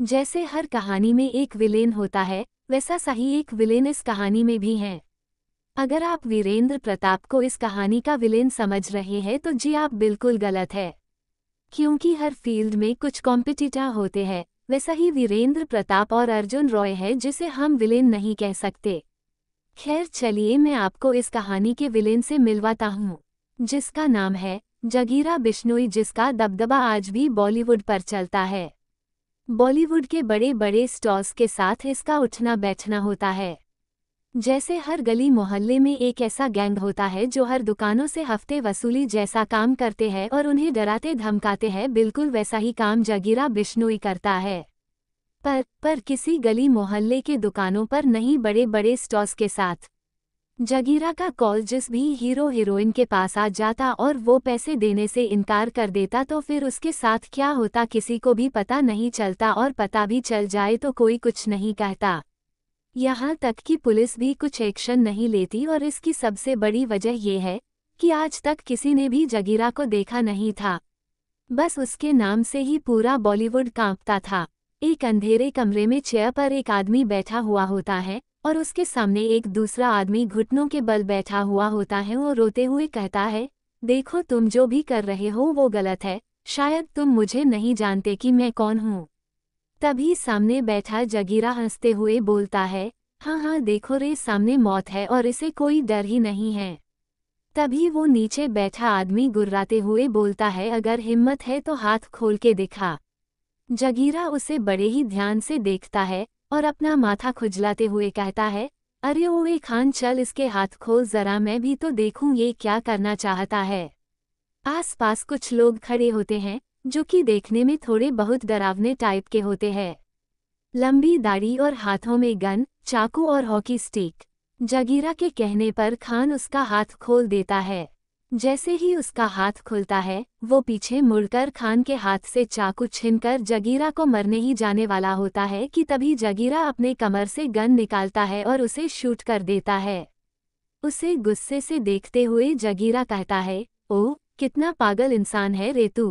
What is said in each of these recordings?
जैसे हर कहानी में एक विलेन होता है वैसा सही एक विलेन इस कहानी में भी है अगर आप वीरेंद्र प्रताप को इस कहानी का विलेन समझ रहे हैं तो जी आप बिल्कुल गलत है क्योंकि हर फील्ड में कुछ कॉम्पिटिटा होते हैं वैसा ही वीरेंद्र प्रताप और अर्जुन रॉय है जिसे हम विलेन नहीं कह सकते खैर चलिए मैं आपको इस कहानी के विलेन से मिलवाता हूँ जिसका नाम है जगीरा बिश्नोई जिसका दबदबा आज भी बॉलीवुड पर चलता है बॉलीवुड के बड़े बड़े स्टॉल्स के साथ इसका उठना बैठना होता है जैसे हर गली मोहल्ले में एक ऐसा गैंग होता है जो हर दुकानों से हफ्ते वसूली जैसा काम करते हैं और उन्हें डराते धमकाते हैं बिल्कुल वैसा ही काम जगीरा बिश्नोई करता है पर पर किसी गली मोहल्ले के दुकानों पर नहीं बड़े बड़े स्टॉल्स के साथ जगीरा का कॉल जिस भी हीरो हीरोइन के पास आ जाता और वो पैसे देने से इनकार कर देता तो फिर उसके साथ क्या होता किसी को भी पता नहीं चलता और पता भी चल जाए तो कोई कुछ नहीं कहता यहाँ तक कि पुलिस भी कुछ एक्शन नहीं लेती और इसकी सबसे बड़ी वजह ये है कि आज तक किसी ने भी जगीरा को देखा नहीं था बस उसके नाम से ही पूरा बॉलीवुड कांपता था एक अंधेरे कमरे में चेयर पर एक आदमी बैठा हुआ होता है और उसके सामने एक दूसरा आदमी घुटनों के बल बैठा हुआ होता है और रोते हुए कहता है देखो तुम जो भी कर रहे हो वो गलत है शायद तुम मुझे नहीं जानते कि मैं कौन हूँ तभी सामने बैठा जगीरा हंसते हुए बोलता है हाँ हाँ देखो रे सामने मौत है और इसे कोई डर ही नहीं है तभी वो नीचे बैठा आदमी गुर्राते हुए बोलता है अगर हिम्मत है तो हाथ खोल के दिखा जगीरा उसे बड़े ही ध्यान से देखता है और अपना माथा खुजलाते हुए कहता है अरे ओए खान चल इसके हाथ खोल जरा मैं भी तो देखूं ये क्या करना चाहता है आसपास कुछ लोग खड़े होते हैं जो कि देखने में थोड़े बहुत डरावने टाइप के होते हैं लंबी दाढ़ी और हाथों में गन चाकू और हॉकी स्टिक जगीरा के कहने पर खान उसका हाथ खोल देता है जैसे ही उसका हाथ खुलता है वो पीछे मुड़कर खान के हाथ से चाकू छिनकर जगीरा को मरने ही जाने वाला होता है कि तभी जगीरा अपने कमर से गन निकालता है और उसे शूट कर देता है उसे गुस्से से देखते हुए जगीरा कहता है ओ कितना पागल इंसान है रेतु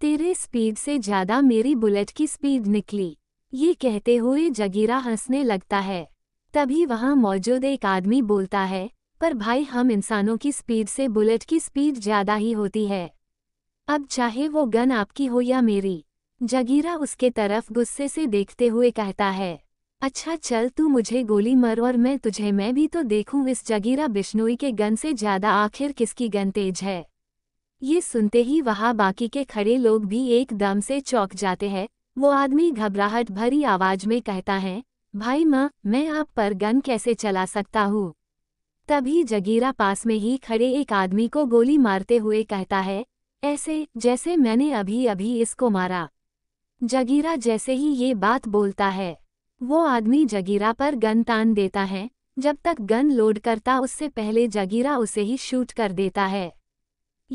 तेरे स्पीड से ज़्यादा मेरी बुलेट की स्पीड निकली ये कहते हुए जगीरा हंसने लगता है तभी वहाँ मौजूद एक आदमी बोलता है पर भाई हम इंसानों की स्पीड से बुलेट की स्पीड ज़्यादा ही होती है अब चाहे वो गन आपकी हो या मेरी जगीरा उसके तरफ गुस्से से देखते हुए कहता है अच्छा चल तू मुझे गोली मर और मैं तुझे मैं भी तो देखूं इस जगीरा बिश्नोई के गन से ज़्यादा आखिर किसकी गन तेज है ये सुनते ही वहाँ बाकी के खड़े लोग भी एक दम से चौंक जाते हैं वो आदमी घबराहट भरी आवाज़ में कहता है भाई माँ मैं आप पर गन कैसे चला सकता हूँ तभी जगीरा पास में ही खड़े एक आदमी को गोली मारते हुए कहता है ऐसे जैसे मैंने अभी अभी इसको मारा जगीरा जैसे ही ये बात बोलता है वो आदमी जगीरा पर गन तान देता है जब तक गन लोड करता उससे पहले जगीरा उसे ही शूट कर देता है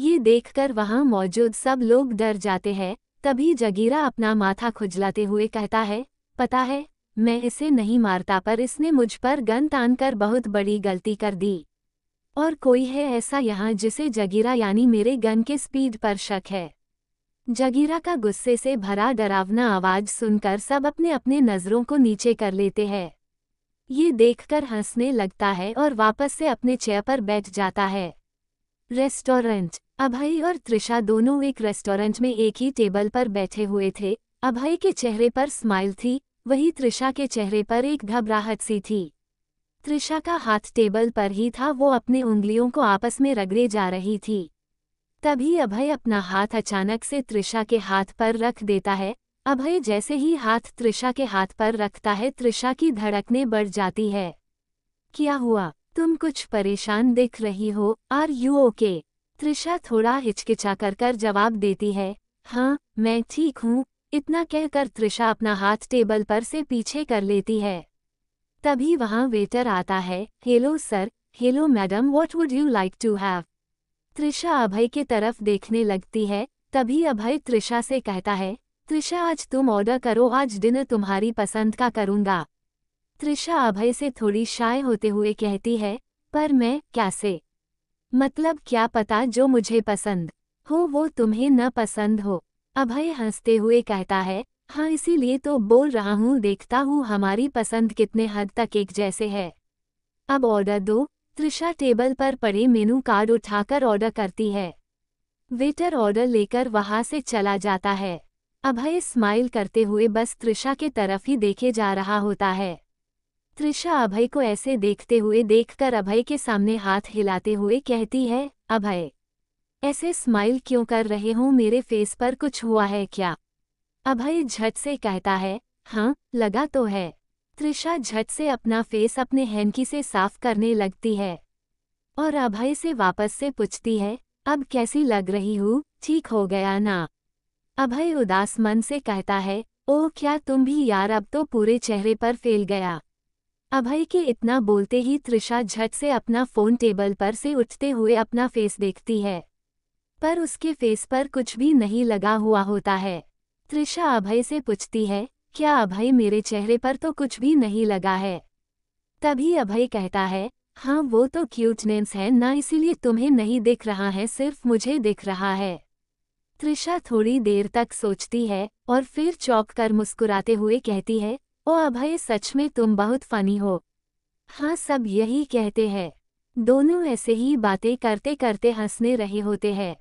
ये देखकर वहाँ मौजूद सब लोग डर जाते हैं तभी जगीरा अपना माथा खुजलाते हुए कहता है पता है मैं इसे नहीं मारता पर इसने मुझ पर गन तान कर बहुत बड़ी गलती कर दी और कोई है ऐसा यहाँ जिसे जगीरा यानी मेरे गन के स्पीड पर शक है जगीरा का गुस्से से भरा डरावना आवाज सुनकर सब अपने अपने नज़रों को नीचे कर लेते हैं ये देखकर हंसने लगता है और वापस से अपने चेयर पर बैठ जाता है रेस्टोरेंट अभय और त्रिशा दोनों एक रेस्टोरेंट में एक ही टेबल पर बैठे हुए थे अभय के चेहरे पर स्माइल थी वही त्रिशा के चेहरे पर एक घबराहट सी थी त्रिशा का हाथ टेबल पर ही था वो अपने उंगलियों को आपस में रगड़े जा रही थी तभी अभय अपना हाथ अचानक से त्रिशा के हाथ पर रख देता है अभय जैसे ही हाथ त्रिशा के हाथ पर रखता है त्रिशा की धड़कने बढ़ जाती है क्या हुआ तुम कुछ परेशान दिख रही हो आर यू ओके त्रिशा थोड़ा हिचकिचा कर कर जवाब देती है हाँ मैं ठीक हूँ इतना कहकर त्रिशा अपना हाथ टेबल पर से पीछे कर लेती है तभी वहां वेटर आता है hello sir hello madam what would you like to have Trisha Abhay के तरफ देखने लगती है तभी अभय त्रिशा से कहता है त्रिशा आज तुम ऑर्डर करो आज डिनर तुम्हारी पसंद का करूंगा त्रिशा अभय से थोड़ी शाय होते हुए कहती है पर मैं कैसे मतलब क्या पता जो मुझे पसंद हो वो तुम्हें न पसंद हो अभय हंसते हुए कहता है हाँ इसीलिए तो बोल रहा हूँ देखता हूँ हमारी पसंद कितने हद तक एक जैसे है अब ऑर्डर दो त्रिशा टेबल पर पड़े मेनू कार्ड उठाकर ऑर्डर करती है वेटर ऑर्डर लेकर वहाँ से चला जाता है अभय स्माइल करते हुए बस त्रिशा के तरफ ही देखे जा रहा होता है त्रिशा अभय को ऐसे देखते हुए देखकर अभय के सामने हाथ हिलाते हुए कहती है अभय ऐसे स्माइल क्यों कर रहे हो मेरे फेस पर कुछ हुआ है क्या अभय झट से कहता है हाँ लगा तो है त्रिशा झट से अपना फेस अपने हैंकी से साफ करने लगती है और अभय से वापस से पूछती है अब कैसी लग रही हूँ ठीक हो गया ना अभय उदास मन से कहता है ओह क्या तुम भी यार अब तो पूरे चेहरे पर फैल गया अभय के इतना बोलते ही त्रिशा झट से अपना फोन टेबल पर से उठते हुए अपना फेस देखती है पर उसके फेस पर कुछ भी नहीं लगा हुआ होता है त्रिशा अभय से पूछती है क्या अभय मेरे चेहरे पर तो कुछ भी नहीं लगा है तभी अभय कहता है हाँ वो तो क्यूटनेस है ना इसीलिए तुम्हें नहीं दिख रहा है सिर्फ मुझे दिख रहा है त्रिशा थोड़ी देर तक सोचती है और फिर चौक कर मुस्कुराते हुए कहती है ओ अभय सच में तुम बहुत फनी हो हाँ सब यही कहते हैं दोनों ऐसे ही बातें करते करते हंसने रहे होते हैं